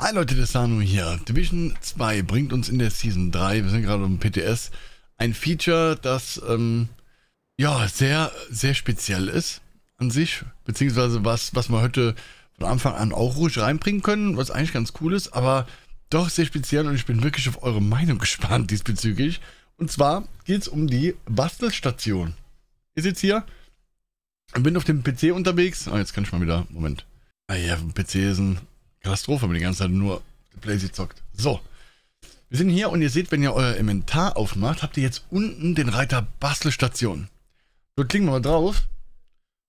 Hi Leute, der Sanu hier. Division 2 bringt uns in der Season 3, wir sind gerade um PTS, ein Feature, das ähm, ja sehr, sehr speziell ist an sich, beziehungsweise was, was man heute von Anfang an auch ruhig reinbringen können, was eigentlich ganz cool ist, aber doch sehr speziell und ich bin wirklich auf eure Meinung gespannt diesbezüglich. Und zwar geht es um die Bastelstation. Ist jetzt hier. Ich bin auf dem PC unterwegs. Ah, jetzt kann ich mal wieder. Moment. Ah ja, auf dem PC ist ein Katastrophe, wenn die ganze Zeit nur Blazy zockt. So. Wir sind hier und ihr seht, wenn ihr euer Inventar aufmacht, habt ihr jetzt unten den Reiter Bastelstation. So klicken wir mal drauf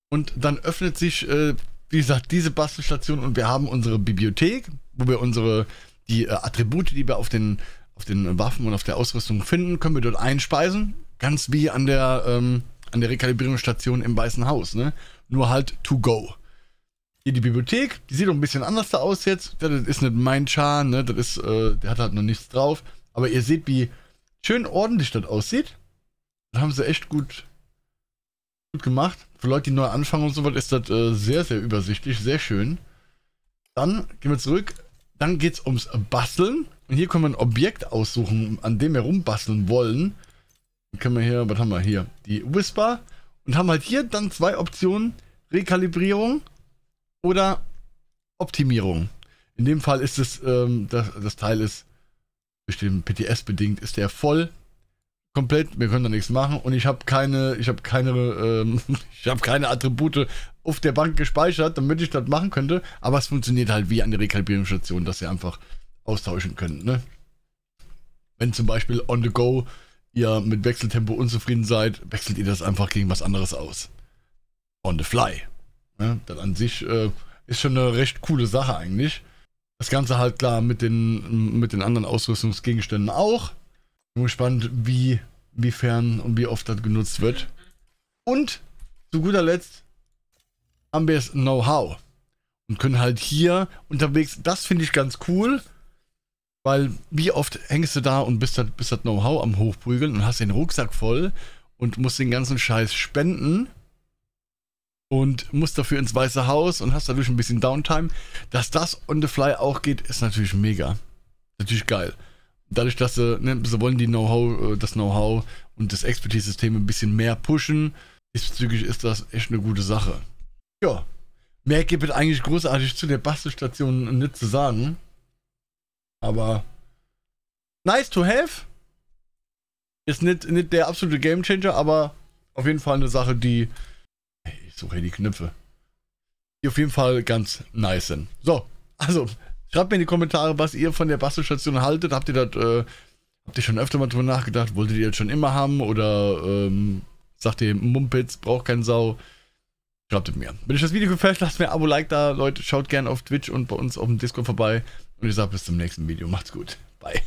und dann öffnet sich, äh, wie gesagt, diese Bastelstation und wir haben unsere Bibliothek, wo wir unsere die äh, Attribute, die wir auf den, auf den Waffen und auf der Ausrüstung finden, können wir dort einspeisen. Ganz wie an der, ähm, an der Rekalibrierungsstation im Weißen Haus, ne? Nur halt to go hier die Bibliothek, die sieht doch ein bisschen anders da aus jetzt. Ja, das ist nicht mein Char, ne? Das ist, äh, der hat halt noch nichts drauf. Aber ihr seht, wie schön ordentlich das aussieht. Das haben sie echt gut, gut gemacht. Für Leute, die neu anfangen und so was, ist das äh, sehr, sehr übersichtlich, sehr schön. Dann gehen wir zurück. Dann geht es ums Basteln. Und hier können wir ein Objekt aussuchen, an dem wir rumbasteln wollen. Dann können wir hier, was haben wir hier? Die Whisper. Und haben halt hier dann zwei Optionen. Rekalibrierung oder Optimierung. In dem Fall ist es, ähm, das, das Teil ist durch den PTS bedingt, ist der voll, komplett, wir können da nichts machen und ich habe keine, ich habe keine, ähm, ich habe keine Attribute auf der Bank gespeichert, damit ich das machen könnte, aber es funktioniert halt wie an der Rekalibrierungsstation, dass ihr einfach austauschen könnt, ne? Wenn zum Beispiel on the go ihr mit Wechseltempo unzufrieden seid, wechselt ihr das einfach gegen was anderes aus. On the fly. Ne? Das an sich äh, ist schon eine recht coole Sache eigentlich. Das Ganze halt klar mit den, mit den anderen Ausrüstungsgegenständen auch. Bin gespannt, wie, wie fern und wie oft das genutzt wird. Und zu guter Letzt haben wir das Know-how. Und können halt hier unterwegs, das finde ich ganz cool, weil wie oft hängst du da und bist das, bist das Know-how am Hochprügeln und hast den Rucksack voll und musst den ganzen Scheiß spenden und musst dafür ins Weiße Haus und hast dadurch ein bisschen Downtime. Dass das on the fly auch geht, ist natürlich mega. Natürlich geil. Dadurch, dass sie, ne, sie wollen die Know-how, äh, das Know-how und das Expertise-System ein bisschen mehr pushen, diesbezüglich ist das echt eine gute Sache. Ja, mehr gibt es eigentlich großartig zu der Bastelstation nicht zu sagen. Aber nice to have. Ist nicht, nicht der absolute Gamechanger, aber auf jeden Fall eine Sache, die suche hier die Knöpfe. Die auf jeden Fall ganz nice sind. So, also, schreibt mir in die Kommentare, was ihr von der Bastelstation haltet. Habt ihr das, äh, habt ihr schon öfter mal drüber nachgedacht? Wolltet ihr das schon immer haben? Oder, ähm, sagt ihr, Mumpitz, braucht kein Sau? Schreibt es mir. Wenn euch das Video gefällt, lasst mir ein Abo, Like da. Leute, schaut gerne auf Twitch und bei uns auf dem Discord vorbei. Und ich sage bis zum nächsten Video. Macht's gut. Bye.